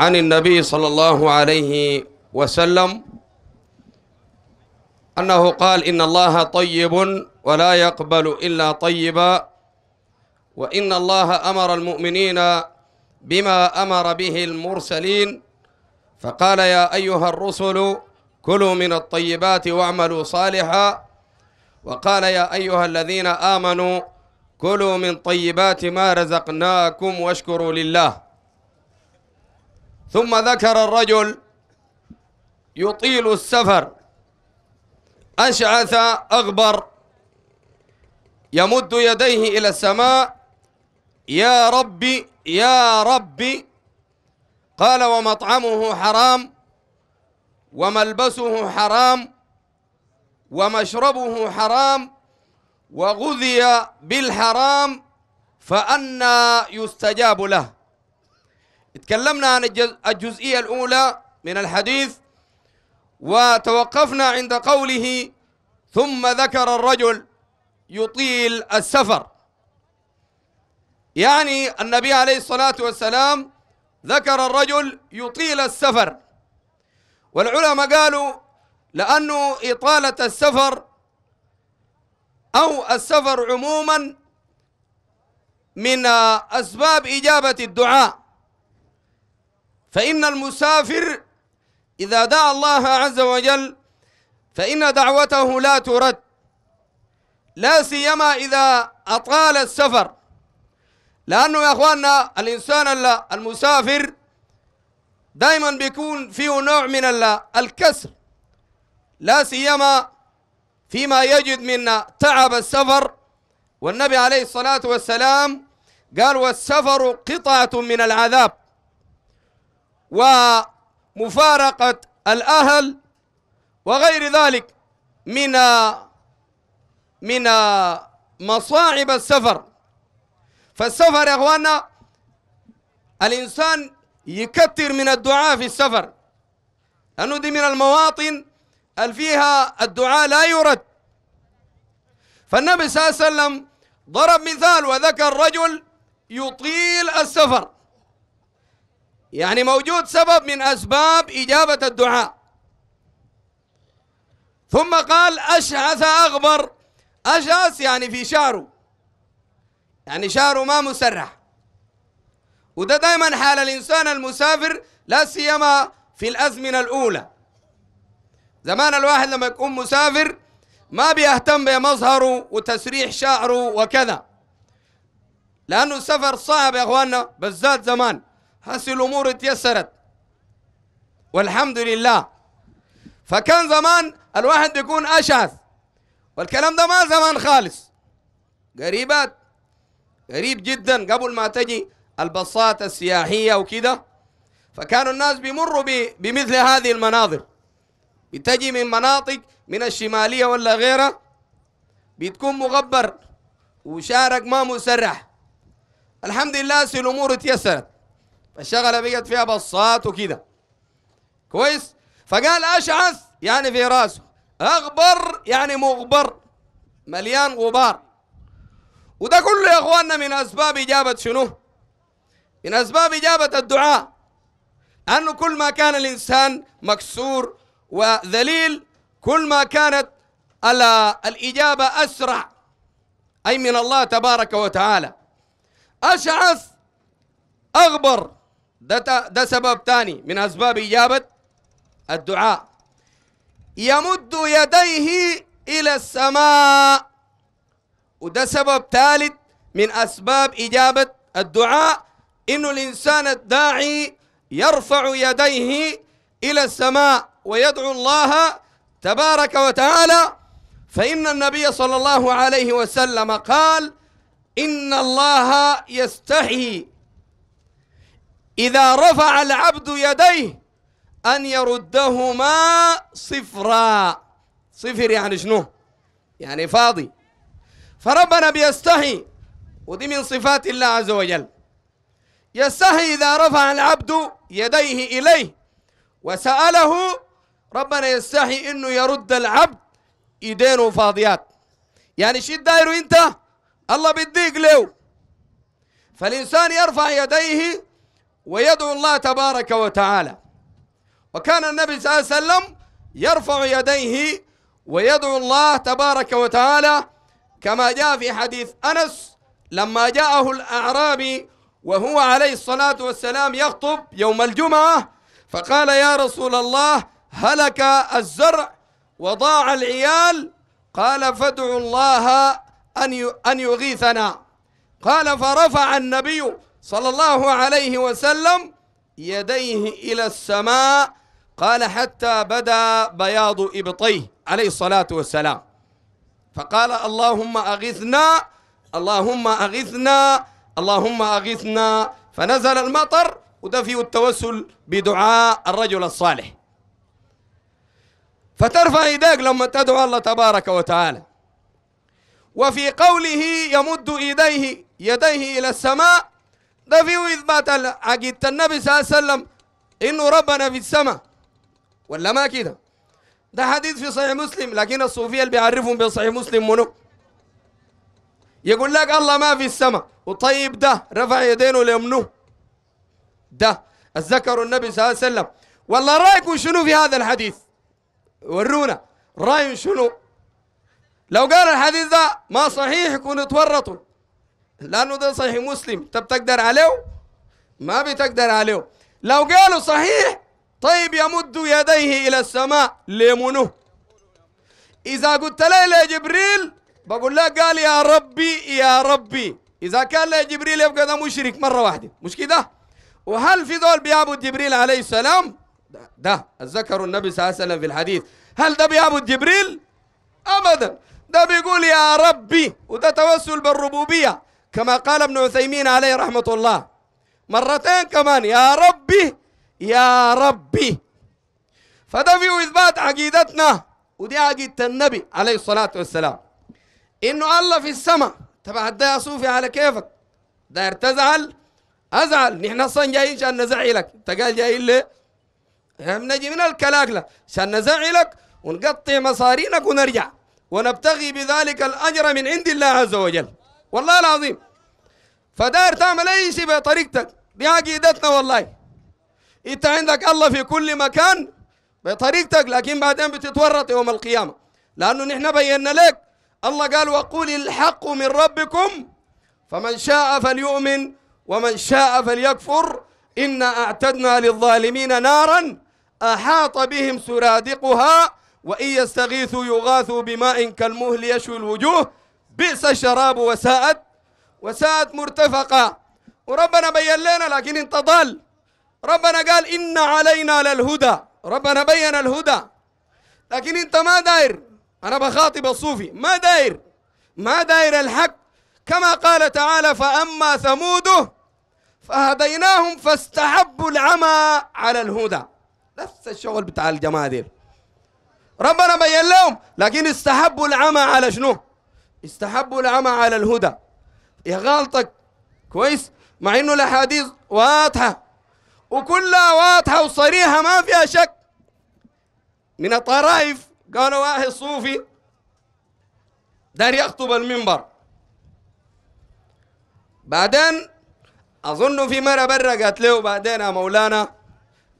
عن النبي صلى الله عليه وسلم أنه قال إن الله طيب ولا يقبل إلا طيبا وإن الله أمر المؤمنين بما أمر به المرسلين فقال يا أيها الرسل كلوا من الطيبات واعملوا صالحا وقال يا أيها الذين آمنوا كلوا من طيبات ما رزقناكم واشكروا لله ثم ذكر الرجل يطيل السفر أشعث أغبر يمد يديه إلى السماء يا ربي يا ربي قال ومطعمه حرام وملبسه حرام ومشربه حرام وغذي بالحرام فأنا يستجاب له اتكلمنا عن الجزئية الأولى من الحديث وتوقفنا عند قوله ثم ذكر الرجل يطيل السفر يعني النبي عليه الصلاة والسلام ذكر الرجل يطيل السفر والعلماء قالوا لأنه إطالة السفر أو السفر عموما من أسباب إجابة الدعاء فإن المسافر إذا دعا الله عز وجل فإن دعوته لا ترد لا سيما إذا أطال السفر لأنه يا أخواننا الإنسان المسافر دائما بيكون فيه نوع من الكسر لا سيما فيما يجد من تعب السفر والنبي عليه الصلاة والسلام قال والسفر قطعة من العذاب ومفارقة الأهل وغير ذلك من من مصاعب السفر فالسفر يا أخوانا الانسان يكثر من الدعاء في السفر لانه دي من المواطن اللي فيها الدعاء لا يرد فالنبي صلى الله عليه وسلم ضرب مثال وذكر رجل يطيل السفر يعني موجود سبب من أسباب إجابة الدعاء ثم قال أشعث أغبر أشعث يعني في شعره يعني شعره ما مسرح وده دايما حال الإنسان المسافر لا سيما في الأزمنة الأولى زمان الواحد لما يكون مسافر ما بيهتم بمظهره وتسريح شعره وكذا لأنه السفر صعب يا أخواننا بالذات زمان هسه الأمور اتيسرت والحمد لله فكان زمان الواحد بيكون أشعث والكلام ده ما زمان خالص قريبات قريب جدا قبل ما تجي البصات السياحية وكده فكانوا الناس بيمروا بمثل هذه المناظر بتجي من مناطق من الشمالية ولا غيرها بتكون مغبر وشارك ما مسرح الحمد لله الأمور تيسرت الشغلة بقت فيها بصات وكده كويس فقال أشعث يعني في راسه أغبر يعني مغبر مليان غبار وده كله يا أخواننا من أسباب إجابة شنو من أسباب إجابة الدعاء أنه كل ما كان الإنسان مكسور وذليل كل ما كانت الإجابة أسرع أي من الله تبارك وتعالى أشعث أغبر ده ده سبب ثاني من اسباب اجابه الدعاء يمد يديه الى السماء وده سبب ثالث من اسباب اجابه الدعاء انه الانسان الداعي يرفع يديه الى السماء ويدعو الله تبارك وتعالى فان النبي صلى الله عليه وسلم قال ان الله يستحي إذا رفع العبد يديه أن يردهما صفرا صفر يعني شنو يعني فاضي فربنا بيستحي ودي من صفات الله عز وجل يستحي إذا رفع العبد يديه إليه وسأله ربنا يستحي إنه يرد العبد يدينه فاضيات يعني شو دايره أنت الله بيديك له فالإنسان يرفع يديه ويدعو الله تبارك وتعالى وكان النبي صلى الله عليه وسلم يرفع يديه ويدعو الله تبارك وتعالى كما جاء في حديث أنس لما جاءه الأعرابي وهو عليه الصلاة والسلام يخطب يوم الجمعة فقال يا رسول الله هلك الزرع وضاع العيال قال فادعوا الله أن أن يغيثنا قال فرفع النبي صلى الله عليه وسلم يديه إلى السماء قال حتى بدا بياض إبطيه عليه الصلاة والسلام فقال اللهم أغثنا اللهم أغثنا اللهم أغثنا فنزل المطر ودفي التوسل بدعاء الرجل الصالح فترفع يداك لما تدعو الله تبارك وتعالى وفي قوله يمد إيديه يديه إلى السماء فيه إثبات عقيدة النبي صلى الله عليه وسلم إنه ربنا في السماء ولا ما كده ده حديث في صحيح مسلم لكن الصوفية اللي بيعرفهم بصحيح مسلم منو يقول لك الله ما في السماء وطيب ده رفع يدينه لمنو ده الذكر النبي صلى الله عليه وسلم والله رأيكم شنو في هذا الحديث ورونا رأي شنو لو قال الحديث ده ما صحيح يكون اتورطوا لأنه ده صحيح مسلم أنت بتقدر عليه ما بتقدر عليه لو قالوا صحيح طيب يمد يديه إلى السماء ليمنه إذا قلت له يا جبريل بقول لك قال يا ربي يا ربي إذا كان لا جبريل يبقى ده مشرك مرة واحدة مش كده وهل في دول بيعبد جبريل عليه السلام ده, الذكر النبي صلى الله عليه وسلم في الحديث هل ده بيعبد جبريل أبدا ده بيقول يا ربي وده توسل بالربوبية كما قال ابن عثيمين عليه رحمة الله مرتين كمان يا ربي يا ربي فده فيه إثبات عقيدتنا ودي عقيدة النبي عليه الصلاة والسلام إنه الله في السماء تبع ده يا صوفي على كيفك داير تزعل أزعل نحن أصلا جايين عشان نزعلك أنت قال جايين ليه؟ نجي من الكلاكلة عشان نزعلك ونقطع مصارينك ونرجع ونبتغي بذلك الأجر من عند الله عز وجل والله العظيم فداير تعمل أي شيء بطريقتك بعقيدتنا والله أنت عندك الله في كل مكان بطريقتك لكن بعدين بتتورط يوم القيامة لأنه نحن بينا لك الله قال وقول الحق من ربكم فمن شاء فليؤمن ومن شاء فليكفر إنا أعتدنا للظالمين نارا أحاط بهم سرادقها وإن يستغيثوا يغاثوا بماء كالمهل يشوي الوجوه بئس الشراب وساءت وساءت مرتفقة وربنا بين لنا لكن انت ضال ربنا قال إن علينا للهدى ربنا بين الهدى لكن انت ما داير أنا بخاطب الصوفي ما داير ما داير الحق كما قال تعالى فأما ثموده فهديناهم فاستحبوا العمى على الهدى نفس الشغل بتاع الجماهير ربنا بين لهم لكن استحبوا العمى على شنو استحبوا العمى على الهدى يا غلطك كويس مع انه الاحاديث واضحه وكلها واضحه وصريحه ما فيها شك من الطرائف قالوا واحد صوفي دار يخطب المنبر بعدين اظن في مره برا قالت له بعدين يا مولانا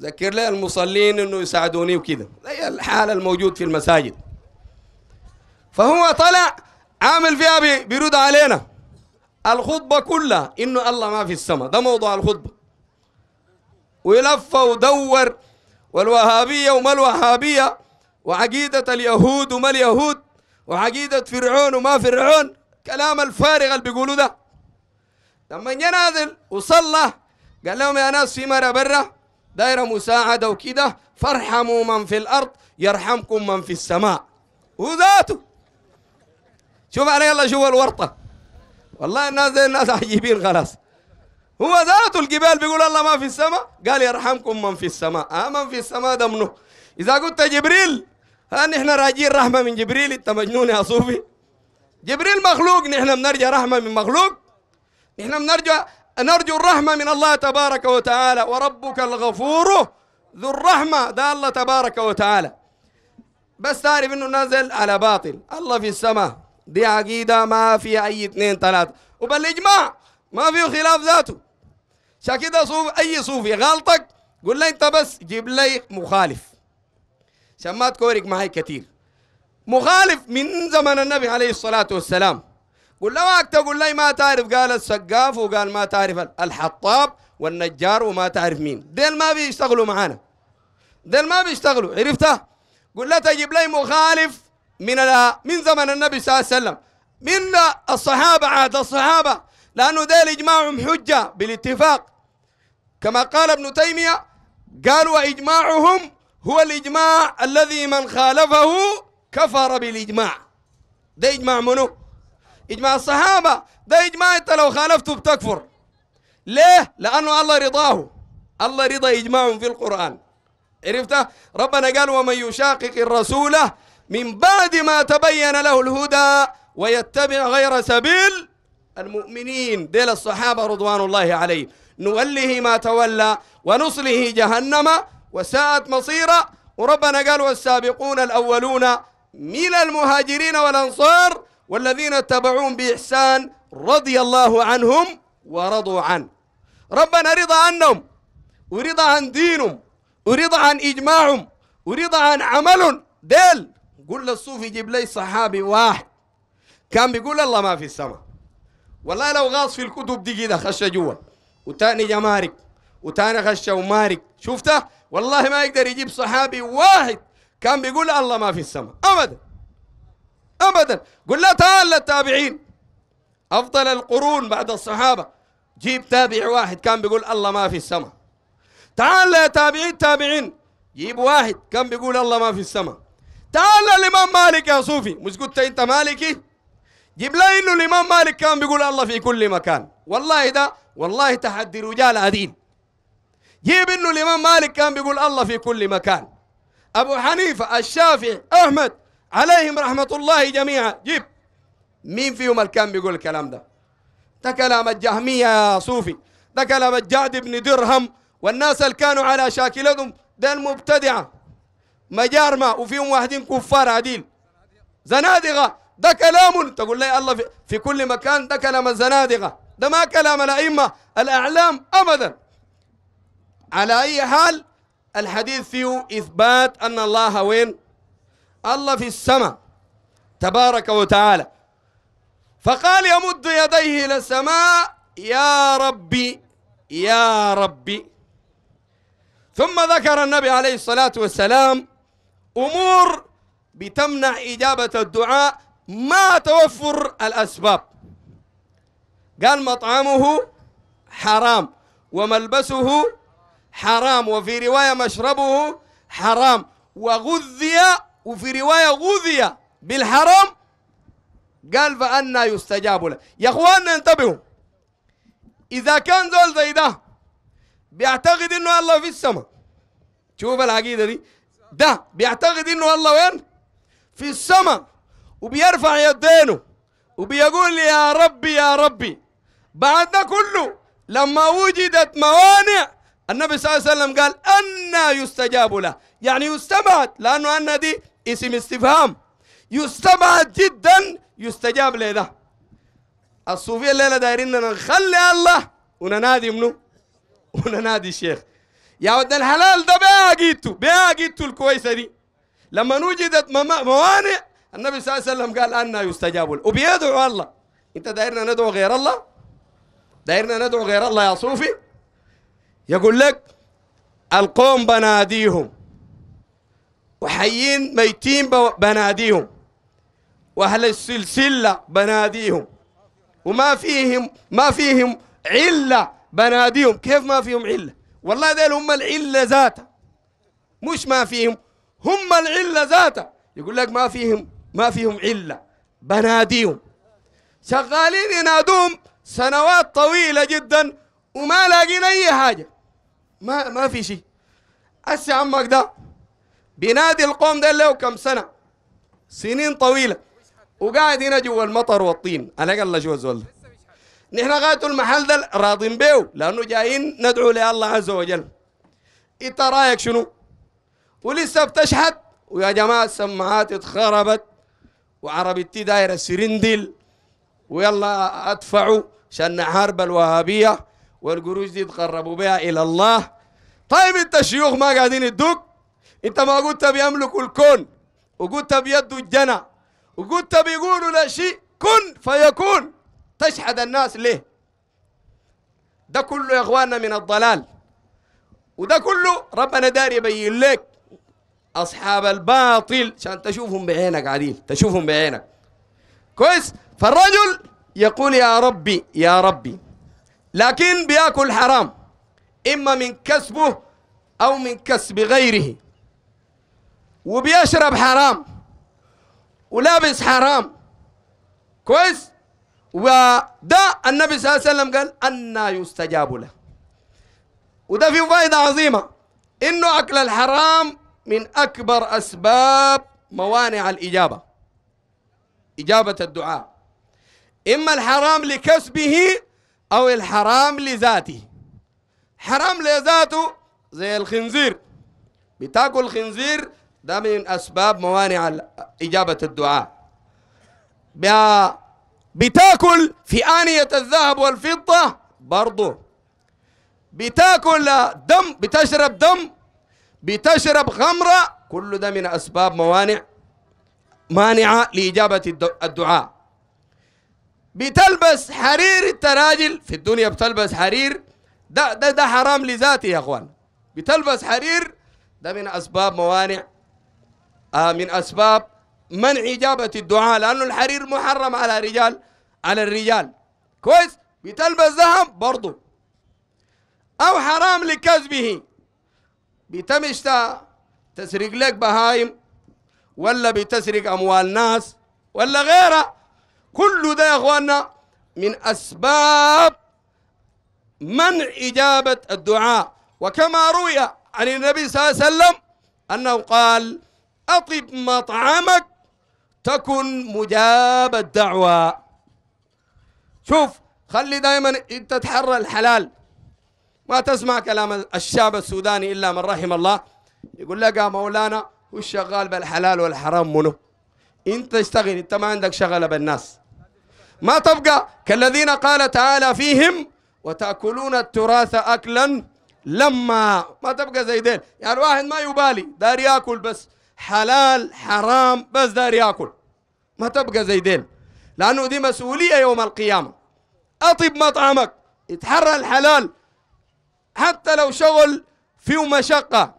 ذكر لي المصلين انه يساعدوني وكذا زي الحاله الموجود في المساجد فهو طلع عامل فيها بيرد علينا الخطبة كلها إنه الله ما في السماء ده موضوع الخطبة ولف ودور والوهابية وما الوهابية وعقيدة اليهود وما اليهود وعقيدة فرعون وما فرعون كلام الفارغ اللي بيقولوا ده لما ينازل وصلى قال لهم يا ناس في مرة برة دايرة مساعدة وكده فارحموا من في الأرض يرحمكم من في السماء وذاته شوف انا يلا شوف الورطة والله الناس زي الناس عجيبين خلاص هو ذاته الجبال بيقول الله ما في السماء قال يرحمكم من في السماء آه من في السماء دمنه إذا قلت جبريل ها آه، نحن راجين رحمة من جبريل أنت مجنون يا صوفي جبريل مخلوق نحن بنرجع رحمة من مخلوق نحن بنرجع نرجو الرحمة من الله تبارك وتعالى وربك الغفور ذو الرحمة ده الله تبارك وتعالى بس تعرف انه نازل على باطل الله في السماء دي عقيدة ما فيها أي اثنين ثلاثة وبالإجماع ما فيه خلاف ذاته كده صوف أي صوفي غلطك قول لي أنت بس جيب لي مخالف عشان ما تكورك معي كثير مخالف من زمن النبي عليه الصلاة والسلام قول له وقت قول لي ما تعرف قال السقاف وقال ما تعرف الحطاب والنجار وما تعرف مين ديل ما بيشتغلوا معانا ديل ما بيشتغلوا عرفته قول له تجيب لي مخالف من من زمن النبي صلى الله عليه وسلم من الصحابة عهد الصحابة لأنه ذيل إجماعهم حجة بالاتفاق كما قال ابن تيمية قال وإجماعهم هو الإجماع الذي من خالفه كفر بالإجماع ده إجماع منو؟ إجماع الصحابة ده إجماع أنت لو خالفته بتكفر ليه؟ لأنه الله رضاه الله رضى إجماع في القرآن عرفته؟ ربنا قال ومن يشاقق الرسول من بعد ما تبين له الهدى ويتبع غير سبيل المؤمنين ديل الصحابة رضوان الله عليه نوله ما تولى ونصله جهنم وساءت مصيرا وربنا قال والسابقون الأولون من المهاجرين والأنصار والذين اتبعوهم بإحسان رضي الله عنهم ورضوا عنه ربنا رضى عنهم ورضى عن دينهم ورضى عن إجماعهم ورضى عن عمل ديل قول للصوفي جيب لي صحابي واحد كان بيقول الله ما في السماء والله لو غاص في الكتب دي كده خش جوا وتاني جمارك وتاني خش ومارك شفته والله ما يقدر يجيب صحابي واحد كان بيقول الله ما في السماء ابدا ابدا قل له تعال للتابعين افضل القرون بعد الصحابه جيب تابع واحد كان بيقول الله ما في السماء تعال يا تابعين تابعين جيب واحد كان بيقول الله ما في السماء تعال الإمام مالك يا صوفي مش قلت أنت مالكي جيب لي إنه الإمام مالك كان بيقول الله في كل مكان والله ده والله تحدي رجال عديد جيب إنه الإمام مالك كان بيقول الله في كل مكان أبو حنيفة الشافعي أحمد عليهم رحمة الله جميعا جيب مين فيهم اللي كان بيقول الكلام ده ده كلام الجهمية يا صوفي ده كلام الجعد بن درهم والناس اللي كانوا على شاكلتهم ده المبتدعة مجارمة وفيهم واحدين كفار عديل زنادقة ده كلام تقول لي الله في, في كل مكان ده كلام الزنادقة ده ما كلام الأئمة الأعلام أبدا على أي حال الحديث فيه إثبات أن الله وين الله في السماء تبارك وتعالى فقال يمد يديه إلى السماء يا ربي يا ربي ثم ذكر النبي عليه الصلاة والسلام أمور بتمنع إجابة الدعاء ما توفر الأسباب قال مطعمه حرام وملبسه حرام وفي رواية مشربه حرام وغذي وفي رواية غذي بالحرام قال فأنا يستجاب له يا اخوان انتبهوا إذا كان زول زي ده بيعتقد إنه الله في السماء شوف العقيدة دي ده بيعتقد انه الله وين في السماء وبيرفع يدينه وبيقول يا ربي يا ربي بعد ده كله لما وجدت موانع النبي صلى الله عليه وسلم قال أنا يستجاب له يعني يستبعد لأنه أن دي اسم استفهام يستبعد جدا يستجاب له ده الصوفية الليلة دايرين نخلي الله وننادي منه وننادي الشيخ يا ود الحلال ده بيها جيته الكويسه دي لما وجدت موانع النبي صلى الله عليه وسلم قال أنا يستجاب له وبيدعو الله انت دايرنا ندعو غير الله دايرنا ندعو غير الله يا صوفي يقول لك القوم بناديهم وحيين ميتين بناديهم واهل السلسله بناديهم وما فيهم ما فيهم عله بناديهم كيف ما فيهم عله والله ديل هم العلة ذاتها مش ما فيهم هم العلة ذاتها يقول لك ما فيهم ما فيهم علة بناديهم شغالين ينادوهم سنوات طويلة جدا وما لاقين أي حاجة ما ما في شيء أسي عمك ده بينادي القوم ده له كم سنة سنين طويلة وقاعد هنا جوا المطر والطين على الأقل جوا الزول نحن غاية المحل ده راضين بيو لأنه جايين ندعو لله عز وجل انت رايك شنو ولسه بتشحت ويا جماعة السماعات اتخربت وعربيتي دايرة سرندل ويلا ادفعوا عشان حرب الوهابية والقروش دي تقربوا بها إلى الله طيب انت الشيوخ ما قاعدين يدوك انت ما قلت بيملكوا الكون وقلت بيد الجنة وقلت بيقولوا لا شيء كن فيكون تشحذ الناس ليه ده كله يا اخواننا من الضلال وده كله ربنا داري يبين لك اصحاب الباطل عشان تشوفهم بعينك عديل تشوفهم بعينك كويس فالرجل يقول يا ربي يا ربي لكن بياكل حرام اما من كسبه او من كسب غيره وبيشرب حرام ولابس حرام كويس وده النبي صلى الله عليه وسلم قال أنا يستجاب له وده فيه فائدة عظيمة إنه أكل الحرام من أكبر أسباب موانع الإجابة إجابة الدعاء إما الحرام لكسبه أو الحرام لذاته حرام لذاته زي الخنزير بتاكل خنزير ده من أسباب موانع إجابة الدعاء بتاكل في آنية الذهب والفضة برضو بتاكل دم بتشرب دم بتشرب خمرة كل ده من أسباب موانع مانعة لإجابة الدعاء بتلبس حرير التراجل في الدنيا بتلبس حرير ده ده ده حرام لذاته يا اخوان بتلبس حرير ده من اسباب موانع آه من اسباب منع إجابة الدعاء لأنه الحرير محرم على رجال على الرجال كويس بتلبس ذهب برضه أو حرام لكسبه بتمشتا تسرق لك بهايم ولا بتسرق أموال ناس ولا غيره كل ده يا أخواننا من أسباب منع إجابة الدعاء وكما روي عن النبي صلى الله عليه وسلم أنه قال أطب مطعمك تكن مجاب الدعوة شوف خلي دائما انت تحرى الحلال ما تسمع كلام الشعب السوداني إلا من رحم الله يقول لك يا مولانا هو الشغال بالحلال والحرام منه انت اشتغل انت ما عندك شغلة بالناس ما تبقى كالذين قال تعالى فيهم وتأكلون التراث أكلا لما ما تبقى زي ديل يعني الواحد ما يبالي دار ياكل بس حلال حرام بس دار ياكل ما تبقى زي ديل لأنه دي مسؤولية يوم القيامة أطب مطعمك اتحرى الحلال حتى لو شغل فيه مشقة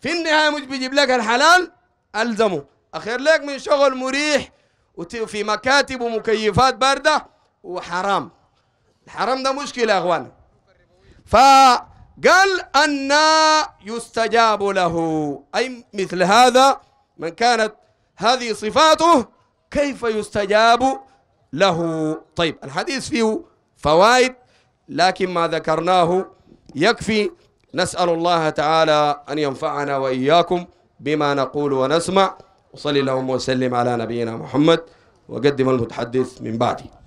في النهاية مش بيجيب لك الحلال ألزمه أخير لك من شغل مريح وفي مكاتب ومكيفات باردة وحرام الحرام ده مشكلة يا أخوان فقال أن يستجاب له أي مثل هذا من كانت هذه صفاته كيف يستجاب له طيب الحديث فيه فوائد لكن ما ذكرناه يكفي نسأل الله تعالى أن ينفعنا وإياكم بما نقول ونسمع وصلي اللهم وسلم على نبينا محمد وقدم المتحدث من بعدي